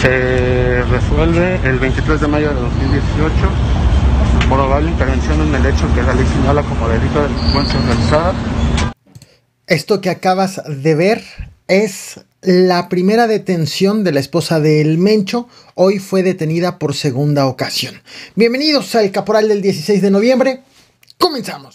se resuelve el 23 de mayo de 2018 probable intervención en el hecho que la ley señala como delito de delincuencia organizada. Esto que acabas de ver es la primera detención de la esposa del Mencho. Hoy fue detenida por segunda ocasión. Bienvenidos al Caporal del 16 de noviembre. Comenzamos.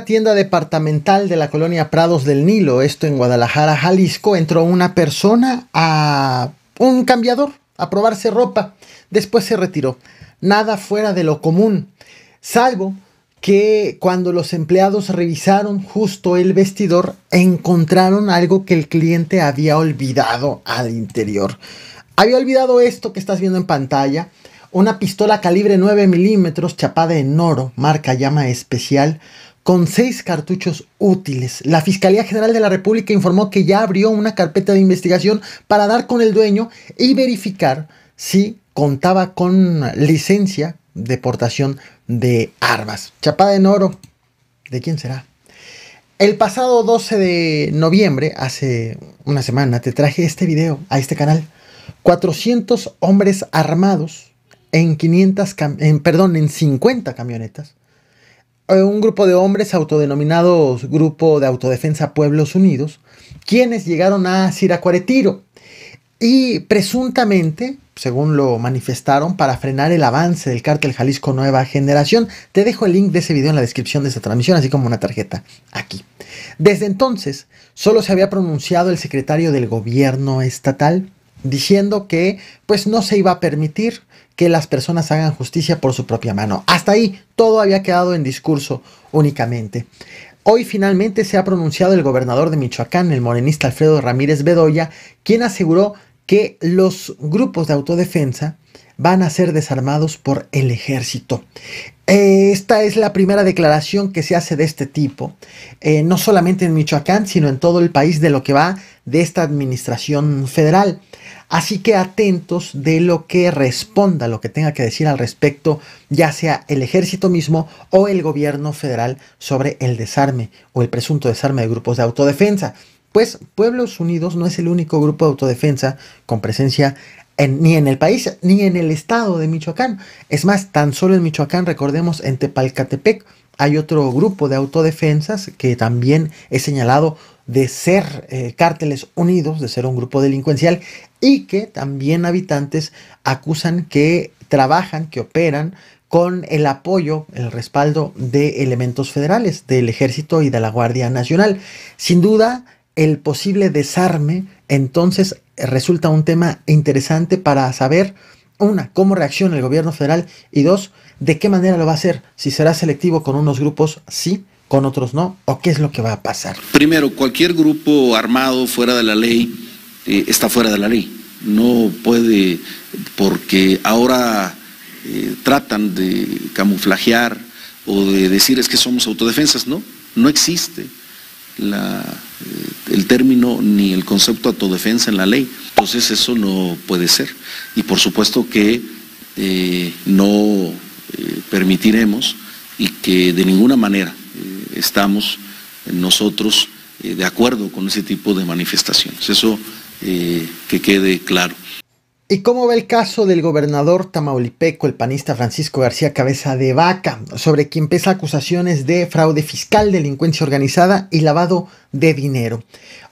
tienda departamental de la colonia Prados del Nilo, esto en Guadalajara, Jalisco, entró una persona a un cambiador a probarse ropa. Después se retiró. Nada fuera de lo común, salvo que cuando los empleados revisaron justo el vestidor, encontraron algo que el cliente había olvidado al interior. Había olvidado esto que estás viendo en pantalla, una pistola calibre 9 milímetros chapada en oro, marca llama especial, con seis cartuchos útiles. La Fiscalía General de la República informó que ya abrió una carpeta de investigación para dar con el dueño y verificar si contaba con licencia de portación de armas. Chapada en oro. ¿De quién será? El pasado 12 de noviembre, hace una semana, te traje este video a este canal. 400 hombres armados en 500 en, perdón, en 50 camionetas eh, un grupo de hombres autodenominados Grupo de Autodefensa Pueblos Unidos, quienes llegaron a Siracuaretiro y presuntamente, según lo manifestaron, para frenar el avance del cártel Jalisco Nueva Generación. Te dejo el link de ese video en la descripción de esta transmisión, así como una tarjeta aquí. Desde entonces, solo se había pronunciado el secretario del gobierno estatal diciendo que pues no se iba a permitir que las personas hagan justicia por su propia mano. Hasta ahí todo había quedado en discurso únicamente. Hoy finalmente se ha pronunciado el gobernador de Michoacán, el morenista Alfredo Ramírez Bedoya, quien aseguró que los grupos de autodefensa van a ser desarmados por el ejército. Eh, esta es la primera declaración que se hace de este tipo, eh, no solamente en Michoacán, sino en todo el país de lo que va de esta administración federal. Así que atentos de lo que responda, lo que tenga que decir al respecto, ya sea el ejército mismo o el gobierno federal sobre el desarme o el presunto desarme de grupos de autodefensa. Pues Pueblos Unidos no es el único grupo de autodefensa con presencia ni en el país ni en el estado de Michoacán. Es más, tan solo en Michoacán, recordemos, en Tepalcatepec, hay otro grupo de autodefensas que también he señalado de ser eh, cárteles unidos, de ser un grupo delincuencial y que también habitantes acusan que trabajan, que operan con el apoyo, el respaldo de elementos federales, del ejército y de la Guardia Nacional. Sin duda, el posible desarme entonces resulta un tema interesante para saber una, cómo reacciona el gobierno federal y dos, de qué manera lo va a hacer, si será selectivo con unos grupos, sí, con otros no, o qué es lo que va a pasar. Primero, cualquier grupo armado fuera de la ley eh, está fuera de la ley. No puede, porque ahora eh, tratan de camuflajear o de decir es que somos autodefensas, no, no existe eh, el término ni el concepto autodefensa en la ley. Entonces eso no puede ser. Y por supuesto que eh, no eh, permitiremos y que de ninguna manera eh, estamos nosotros de acuerdo con ese tipo de manifestaciones. Eso que quede claro. ¿Y cómo va el caso del gobernador tamaulipeco, el panista Francisco García Cabeza de Vaca, sobre quien pesa acusaciones de fraude fiscal, delincuencia organizada y lavado de dinero?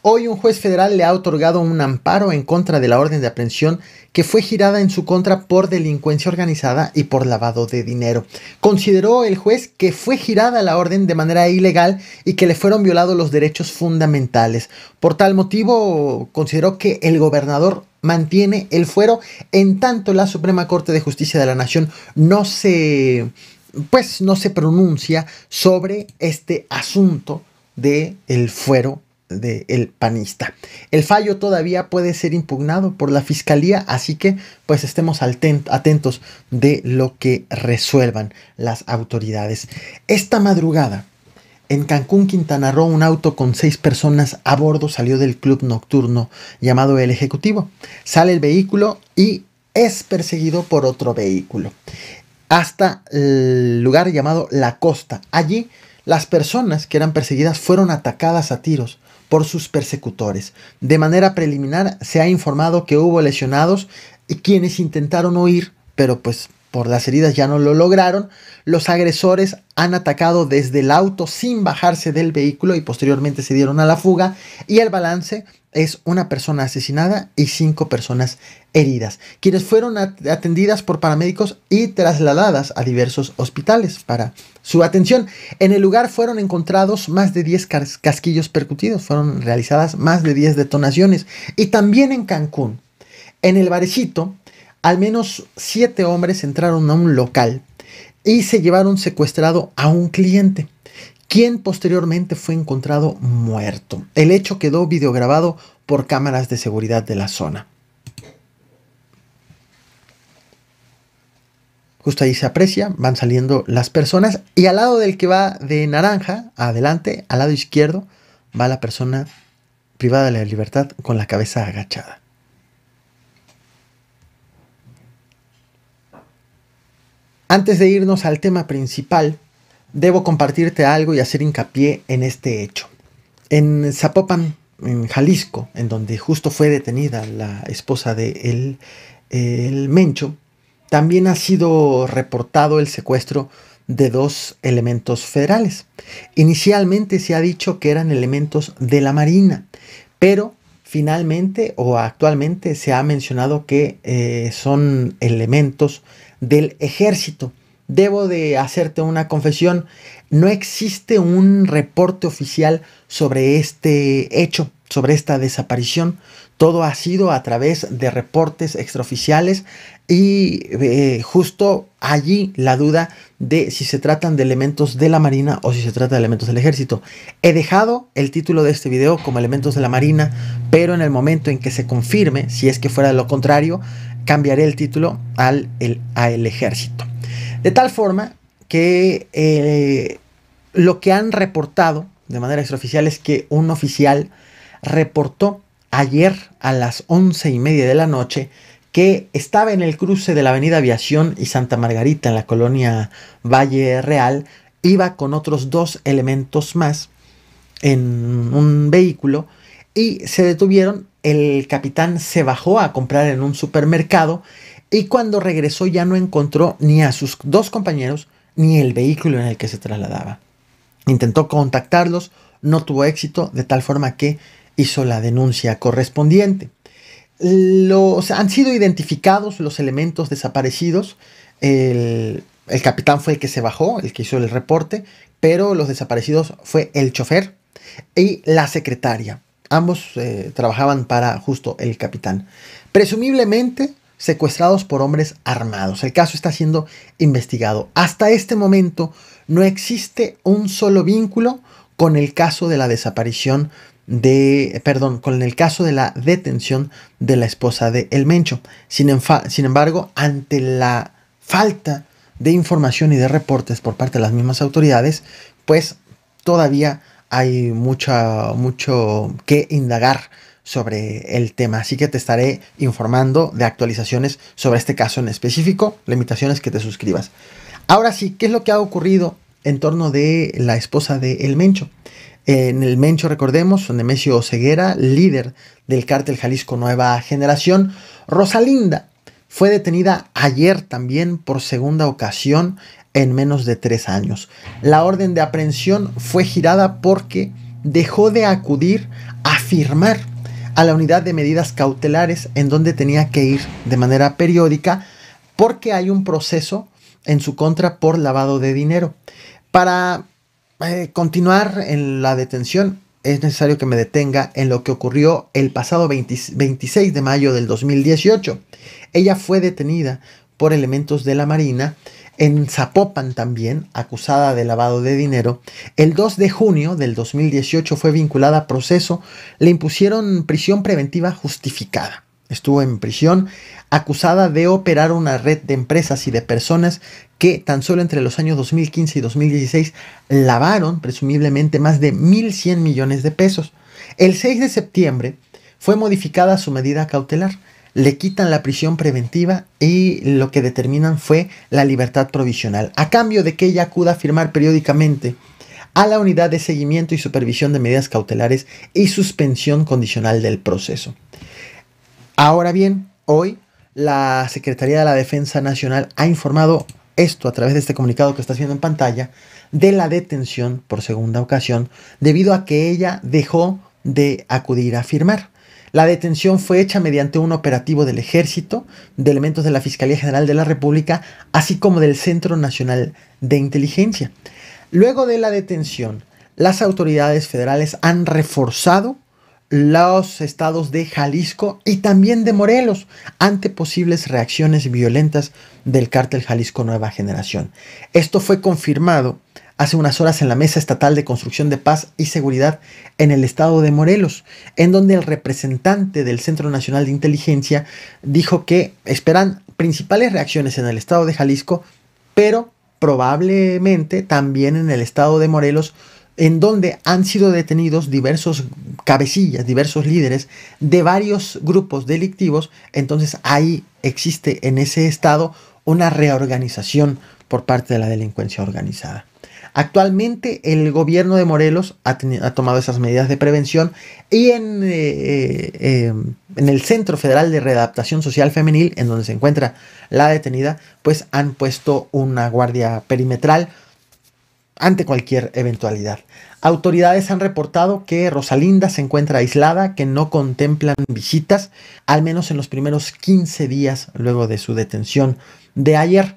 Hoy un juez federal le ha otorgado un amparo en contra de la orden de aprehensión que fue girada en su contra por delincuencia organizada y por lavado de dinero. Consideró el juez que fue girada la orden de manera ilegal y que le fueron violados los derechos fundamentales. Por tal motivo, consideró que el gobernador mantiene el fuero en tanto la Suprema Corte de Justicia de la Nación no se pues no se pronuncia sobre este asunto del el fuero del el panista. El fallo todavía puede ser impugnado por la fiscalía, así que pues estemos atentos de lo que resuelvan las autoridades. Esta madrugada en Cancún, Quintana Roo, un auto con seis personas a bordo salió del club nocturno llamado El Ejecutivo. Sale el vehículo y es perseguido por otro vehículo hasta el lugar llamado La Costa. Allí las personas que eran perseguidas fueron atacadas a tiros por sus persecutores. De manera preliminar se ha informado que hubo lesionados y quienes intentaron huir, pero pues por las heridas ya no lo lograron, los agresores han atacado desde el auto sin bajarse del vehículo y posteriormente se dieron a la fuga y el balance es una persona asesinada y cinco personas heridas, quienes fueron atendidas por paramédicos y trasladadas a diversos hospitales para su atención. En el lugar fueron encontrados más de 10 casquillos percutidos, fueron realizadas más de 10 detonaciones y también en Cancún, en el barecito, al menos siete hombres entraron a un local y se llevaron secuestrado a un cliente, quien posteriormente fue encontrado muerto. El hecho quedó videograbado por cámaras de seguridad de la zona. Justo ahí se aprecia, van saliendo las personas y al lado del que va de naranja, adelante, al lado izquierdo, va la persona privada de la libertad con la cabeza agachada. Antes de irnos al tema principal, debo compartirte algo y hacer hincapié en este hecho. En Zapopan, en Jalisco, en donde justo fue detenida la esposa de el, el Mencho, también ha sido reportado el secuestro de dos elementos federales. Inicialmente se ha dicho que eran elementos de la Marina, pero Finalmente o actualmente se ha mencionado que eh, son elementos del ejército. Debo de hacerte una confesión, no existe un reporte oficial sobre este hecho sobre esta desaparición. Todo ha sido a través de reportes extraoficiales y eh, justo allí la duda de si se tratan de elementos de la Marina o si se trata de elementos del ejército. He dejado el título de este video como elementos de la Marina, pero en el momento en que se confirme, si es que fuera lo contrario, cambiaré el título al a el ejército. De tal forma que eh, lo que han reportado de manera extraoficial es que un oficial reportó ayer a las once y media de la noche que estaba en el cruce de la Avenida Aviación y Santa Margarita en la colonia Valle Real, iba con otros dos elementos más en un vehículo y se detuvieron. El capitán se bajó a comprar en un supermercado y cuando regresó ya no encontró ni a sus dos compañeros ni el vehículo en el que se trasladaba. Intentó contactarlos, no tuvo éxito, de tal forma que hizo la denuncia correspondiente. Los, han sido identificados los elementos desaparecidos. El, capitán fue el que se bajó, el que hizo el reporte, pero los desaparecidos fue el chofer y la secretaria. Ambos eh, trabajaban para justo el capitán. Presumiblemente secuestrados por hombres armados. El caso está siendo investigado. Hasta este momento no existe un solo vínculo con el caso de la desaparición de, perdón, con el caso de la detención de la esposa de El Mencho. Sin, sin embargo, ante la falta de información y de reportes por parte de las mismas autoridades, pues todavía hay mucho que indagar sobre el tema. Así que te estaré informando de actualizaciones sobre este caso en específico. La invitación es que te suscribas. Ahora sí, ¿qué es lo que ha ocurrido en torno de la esposa de El Mencho? en el Mencho, recordemos, don Nemesio Ceguera, líder del cártel Jalisco Nueva Generación. Rosalinda fue detenida ayer también por segunda ocasión en menos de tres años. La orden de aprehensión fue girada porque dejó de acudir a firmar a la unidad de medidas cautelares en donde tenía que ir de manera periódica porque hay un proceso en su contra por lavado de dinero. Para eh, continuar en la detención, es necesario que me detenga en lo que ocurrió el pasado 26 de mayo del 2018. Ella fue detenida por elementos de la Marina en Zapopan también, acusada de lavado de dinero. El 2 de junio del 2018 fue vinculada a proceso, le impusieron prisión preventiva justificada estuvo en prisión, acusada de operar una red de empresas y de personas que tan solo entre los años 2015 y 2016 lavaron presumiblemente más de 1.100 millones de pesos. El 6 de septiembre fue modificada su medida cautelar. Le quitan la prisión preventiva y lo que determinan fue la libertad provisional, a cambio de que ella acuda a firmar periódicamente a la unidad de seguimiento y supervisión de medidas cautelares y suspensión condicional del proceso. Ahora bien, hoy la Secretaría de la Defensa Nacional ha informado esto a través de este comunicado que está viendo en pantalla de la detención por segunda ocasión debido a que ella dejó de acudir a firmar. La detención fue hecha mediante un operativo del ejército, de elementos de la Fiscalía General de la República, así como del Centro Nacional de Inteligencia. Luego de la detención, las autoridades federales han reforzado los estados de Jalisco y también de Morelos ante posibles reacciones violentas del cártel Jalisco Nueva Generación. Esto fue confirmado hace unas horas en la Mesa Estatal de Construcción de Paz y Seguridad en el estado de Morelos, en donde el representante del Centro Nacional de Inteligencia dijo que esperan principales reacciones en el estado de Jalisco, pero probablemente también en el estado de Morelos en donde han sido detenidos diversos cabecillas, diversos líderes de varios grupos delictivos. Entonces ahí existe en ese estado una reorganización por parte de la delincuencia organizada. Actualmente el gobierno de Morelos ha, tomado esas medidas de prevención y en, eh, eh, em, en el Centro Federal de Readaptación Social Femenil, en donde se encuentra la detenida, pues han puesto una guardia perimetral ante cualquier eventualidad. Autoridades han reportado que Rosalinda se encuentra aislada, que no contemplan visitas, al menos en los primeros 15 días luego de su detención de ayer.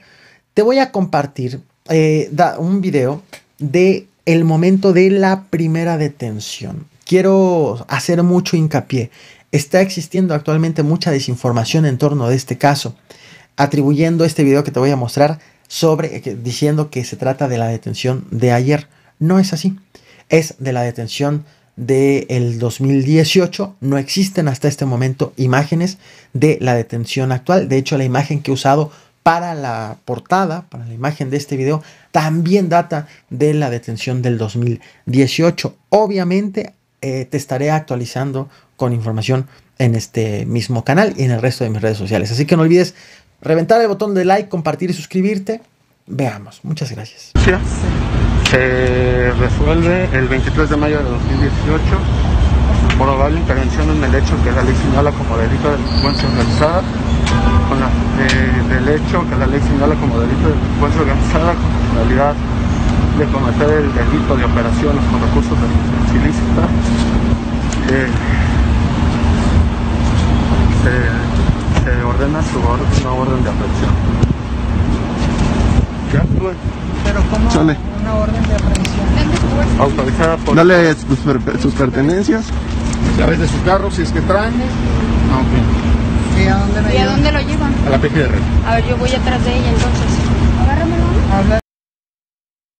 Te voy a compartir eh, un video de el momento de la primera detención. Quiero hacer mucho hincapié. Está existiendo actualmente mucha desinformación en torno de este caso, atribuyendo este video que te voy a mostrar sobre, eh, diciendo que se trata de la detención de ayer. No es así. Es de la detención del 2018. No existen hasta este momento imágenes de la detención actual. De hecho, la imagen que he usado para la portada, para la imagen de este video, también data de la detención del 2018. Obviamente, eh, te estaré actualizando con información en este mismo canal y en el resto de mis redes sociales. Así que no olvides reventar el botón de like, compartir y suscribirte. Veamos, muchas gracias. Se resuelve el 23 de mayo de 2018 por la intervención en el hecho que la ley señala como delito de delincuencia organizada, con la, del hecho que la ley señala como delito de delincuencia organizada con la finalidad de cometer el delito de operaciones con recursos de ilícita. una orden de aprehensión. ¿Qué? Pero ¿cómo una orden de aprehensión? Autorizada por... Dale sus, sus pertenencias. Llaves de su carro, si es que traen. Ah, ¿Y a dónde, ¿Y a dónde lo llevan? A la PGR. A ver, yo voy atrás de ella entonces. Agárramelo.